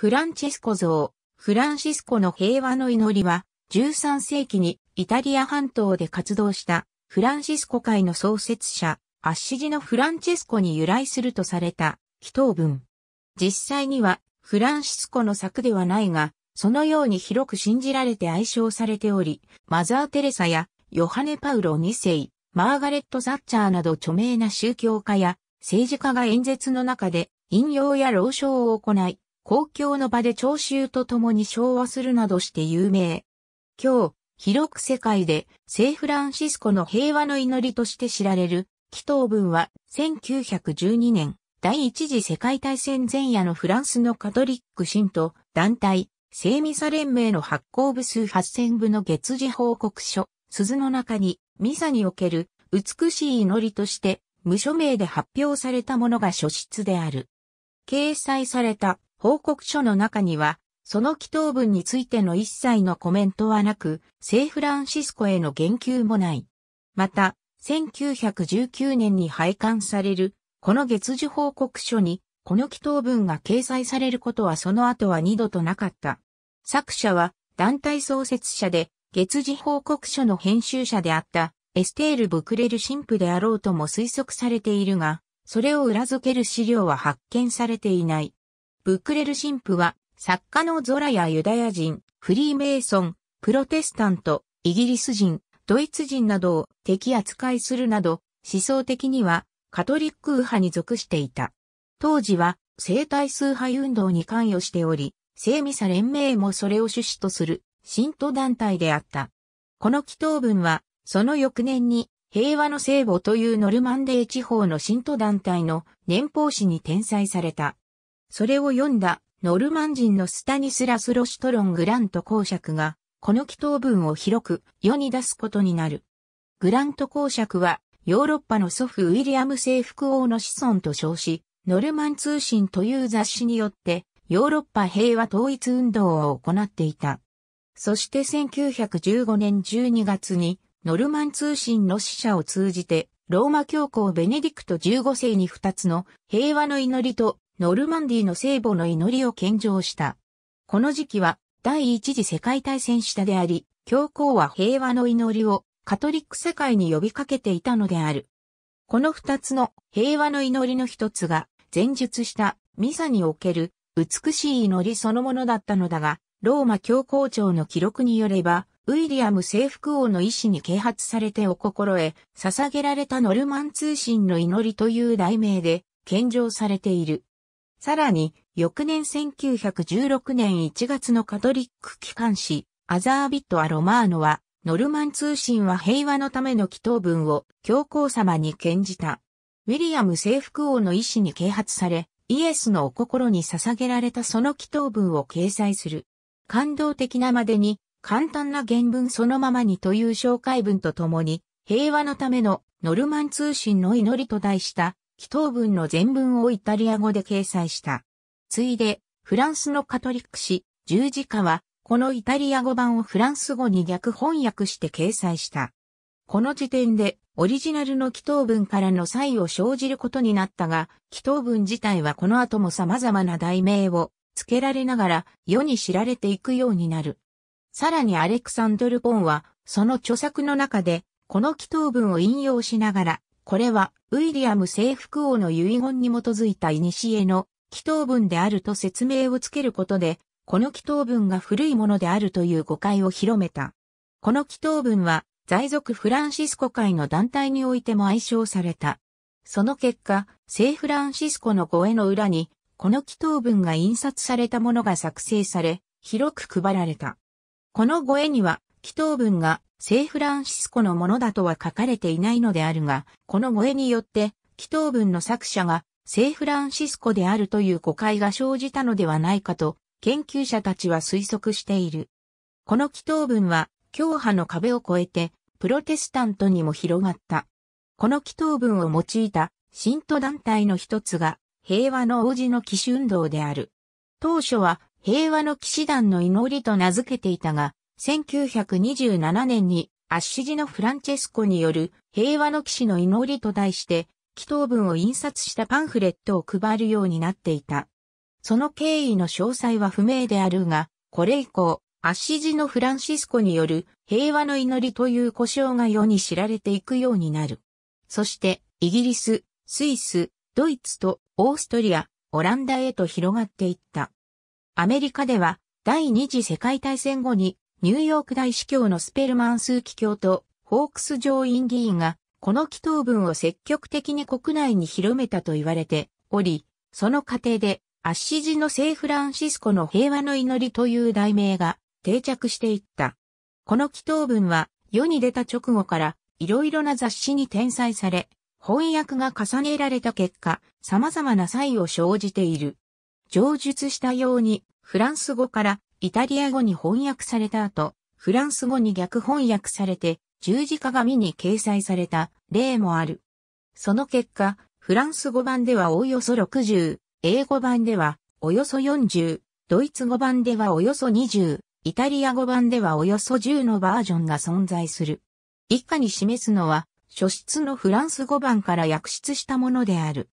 フランチェスコ像、フランシスコの平和の祈りは、13世紀にイタリア半島で活動したフランシスコ会の創設者、アッシジのフランチェスコに由来するとされた祈祷文。実際にはフランシスコの作ではないが、そのように広く信じられて愛称されており、マザー・テレサやヨハネ・パウロ2世、マーガレット・ザッチャーなど著名な宗教家や政治家が演説の中で引用や朗唱を行い、公共の場で聴衆と共に昭和するなどして有名。今日、広く世界で聖フランシスコの平和の祈りとして知られる、祈祷文は1912年、第一次世界大戦前夜のフランスのカトリック信徒団体、聖ミサ連盟の発行部数8000部の月次報告書、鈴の中にミサにおける美しい祈りとして無署名で発表されたものが書室である。掲載された報告書の中には、その祈祷文についての一切のコメントはなく、聖フランシスコへの言及もない。また、1919年に廃刊される、この月次報告書に、この祈祷文が掲載されることはその後は二度となかった。作者は、団体創設者で、月次報告書の編集者であった、エステール・ブクレル神父であろうとも推測されているが、それを裏付ける資料は発見されていない。ブクレル神父は、作家のゾラやユダヤ人、フリーメイソン、プロテスタント、イギリス人、ドイツ人などを敵扱いするなど、思想的にはカトリック右派に属していた。当時は生体崇拝運動に関与しており、聖ミサ連盟もそれを趣旨とする信徒団体であった。この祈祷文は、その翌年に平和の聖母というノルマンデー地方の信徒団体の年報誌に転載された。それを読んだノルマン人のスタニスラス・ロシトロン・グラント公爵が、この祈祷文を広く世に出すことになる。グラント公爵は、ヨーロッパの祖父ウィリアム征服王の子孫と称し、ノルマン通信という雑誌によって、ヨーロッパ平和統一運動を行っていた。そして1915年12月に、ノルマン通信の使者を通じて、ローマ教皇ベネディクト15世に2つの平和の祈りとノルマンディの聖母の祈りを献上した。この時期は第一次世界大戦下であり、教皇は平和の祈りをカトリック世界に呼びかけていたのである。この二つの平和の祈りの一つが前述したミサにおける美しい祈りそのものだったのだが、ローマ教皇庁の記録によれば、ウィリアム征服王の意志に啓発されてお心得、捧げられたノルマン通信の祈りという題名で、献上されている。さらに、翌年1916年1月のカトリック機関誌、アザービット・ア・ロマーノは、ノルマン通信は平和のための祈祷文を教皇様に献じた。ウィリアム征服王の意志に啓発され、イエスのお心に捧げられたその祈祷文を掲載する。感動的なまでに、簡単な原文そのままにという紹介文とともに、平和のためのノルマン通信の祈りと題した祈祷文の全文をイタリア語で掲載した。ついで、フランスのカトリック誌、十字架は、このイタリア語版をフランス語に逆翻訳して掲載した。この時点で、オリジナルの祈祷文からの差異を生じることになったが、祈祷文自体はこの後も様々な題名を付けられながら世に知られていくようになる。さらにアレクサンドル・ポンは、その著作の中で、この祈祷文を引用しながら、これは、ウィリアム征服王の遺言に基づいた古の祈祷文であると説明をつけることで、この祈祷文が古いものであるという誤解を広めた。この祈祷文は、在属フランシスコ会の団体においても愛称された。その結果、聖フランシスコの護衛の裏に、この祈祷文が印刷されたものが作成され、広く配られた。この護衛には、祈祷文が聖フランシスコのものだとは書かれていないのであるが、この語えによって祈祷文の作者が聖フランシスコであるという誤解が生じたのではないかと研究者たちは推測している。この祈祷文は教派の壁を越えてプロテスタントにも広がった。この祈祷文を用いた信徒団体の一つが平和の王子の騎士運動である。当初は平和の騎士団の祈りと名付けていたが、1927年にアッシジのフランチェスコによる平和の騎士の祈りと題して、祈祷文を印刷したパンフレットを配るようになっていた。その経緯の詳細は不明であるが、これ以降、アッシジのフランシスコによる平和の祈りという呼称が世に知られていくようになる。そして、イギリス、スイス、ドイツとオーストリア、オランダへと広がっていった。アメリカでは、第二次世界大戦後にニューヨーク大司教のスペルマン枢機卿とホークス上院議員が、この祈祷文を積極的に国内に広めたと言われており、その過程で、アッシジの聖フランシスコの平和の祈りという題名が定着していった。この祈祷文は世に出た直後からいろいろな雑誌に転載され、翻訳が重ねられた結果、様々な差異を生じている。上述したように、フランス語からイタリア語に翻訳された後、フランス語に逆翻訳されて、十字架紙に掲載された例もある。その結果、フランス語版ではおよそ60、英語版ではおよそ40、ドイツ語版ではおよそ20、イタリア語版ではおよそ10のバージョンが存在する。以下に示すのは、書室のフランス語版から訳出したものである。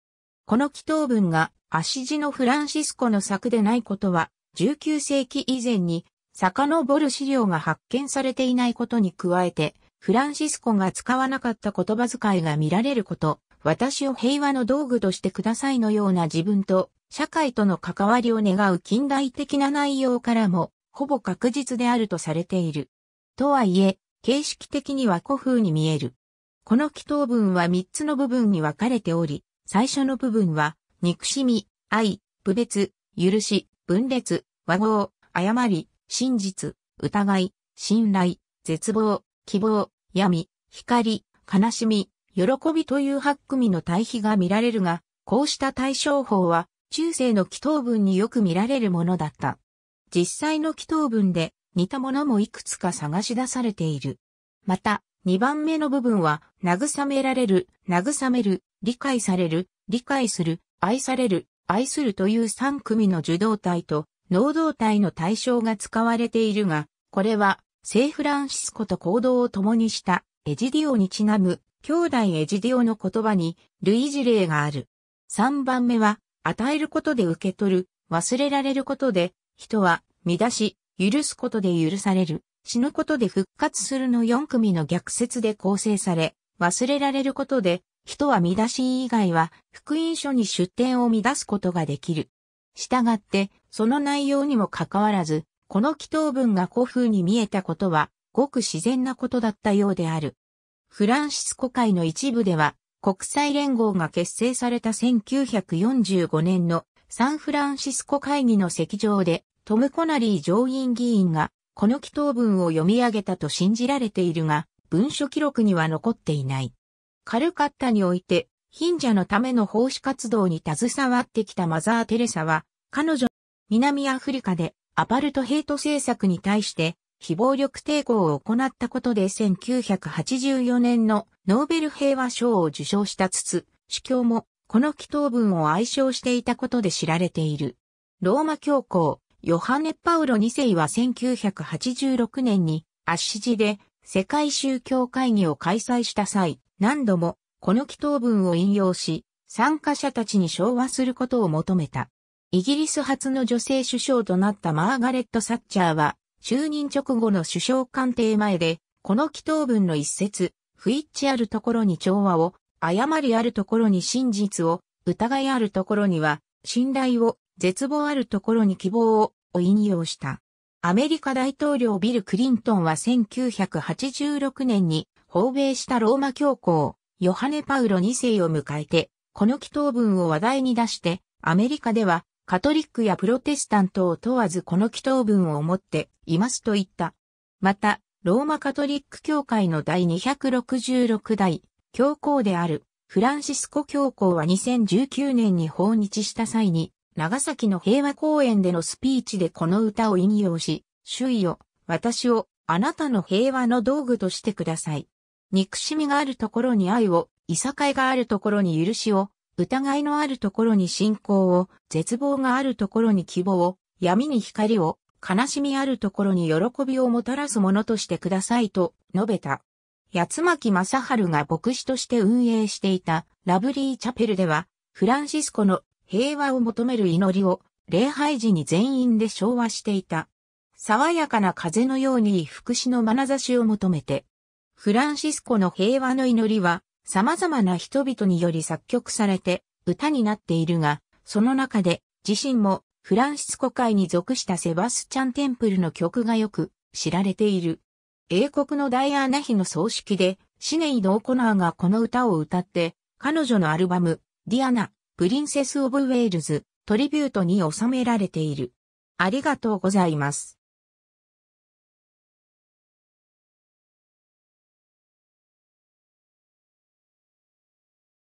この祈祷文が、足地のフランシスコの作でないことは、19世紀以前に遡る資料が発見されていないことに加えて、フランシスコが使わなかった言葉遣いが見られること、私を平和の道具としてくださいのような自分と社会との関わりを願う近代的な内容からも、ほぼ確実であるとされている。とはいえ、形式的には古風に見える。この祈祷文は3つの部分に分かれており、最初の部分は、憎しみ、愛、不別、許し、分裂、和合、誤り、真実、疑い、信頼、絶望、希望、闇、光、悲しみ、喜びという八組の対比が見られるが、こうした対象法は、中世の祈祷文によく見られるものだった。実際の祈祷文で似たものもいくつか探し出されている。また、2番目の部分は、慰められる、慰める、理解される、理解する、愛される、愛するという3組の受動体と能動体の対象が使われているが、これは、聖フランシスコと行動を共にしたエジディオにちなむ兄弟エジディオの言葉に類似例がある。3番目は、与えることで受け取る、忘れられることで、人は、乱し、許すことで許される、死ぬことで復活するの4組の逆説で構成され、忘れられることで、人は見出し以外は福音書に出典を乱すことができる。したがって、その内容にもかかわらず、この祈祷文が古風に見えたことは、ごく自然なことだったようである。フランシスコ会の一部では、国際連合が結成された1945年のサンフランシスコ会議の席上で、トム・コナリー上院議員が、この祈祷文を読み上げたと信じられているが、文書記録には残っていない。カルカッタにおいて、貧者のための奉仕活動に携わってきたマザー・テレサは、彼女、南アフリカでアパルトヘイト政策に対して非暴力抵抗を行ったことで1984年のノーベル平和賞を受賞したつつ、司教もこの祈祷文を愛称していたことで知られている。ローマ教皇、ヨハネ・パウロ2世は1986年にアッシジで世界宗教会議を開催した際、何度もこの祈祷文を引用し、参加者たちに昭和することを求めた。イギリス初の女性首相となったマーガレット・サッチャーは、就任直後の首相官邸前で、この祈祷文の一節、不一致あるところに調和を、誤りあるところに真実を、疑いあるところには、信頼を、絶望あるところに希望を、を引用した。アメリカ大統領ビル・クリントンは1986年に訪米したローマ教皇、ヨハネ・パウロ2世を迎えて、この祈祷文を話題に出して、アメリカではカトリックやプロテスタントを問わずこの祈祷文を持っていますと言った。また、ローマカトリック教会の第266代教皇であるフランシスコ教皇は2019年に訪日した際に、長崎の平和公園でのスピーチでこの歌を引用し、周囲を、私を、あなたの平和の道具としてください。憎しみがあるところに愛を、いさかいがあるところに許しを、疑いのあるところに信仰を、絶望があるところに希望を、闇に光を、悲しみあるところに喜びをもたらすものとしてくださいと述べた。八巻正春が牧師として運営していたラブリーチャペルでは、フランシスコの平和を求める祈りを礼拝時に全員で昭和していた。爽やかな風のように福祉の眼差しを求めて、フランシスコの平和の祈りは、様々な人々により作曲されて歌になっているが、その中で自身もフランシスコ会に属したセバスチャン・テンプルの曲がよく知られている。英国のダイアナ妃の葬式で、シネイド・オコナーがこの歌を歌って、彼女のアルバム、ディアナ、プリンセス・オブ・ウェールズ、トリビュートに収められている。ありがとうございます。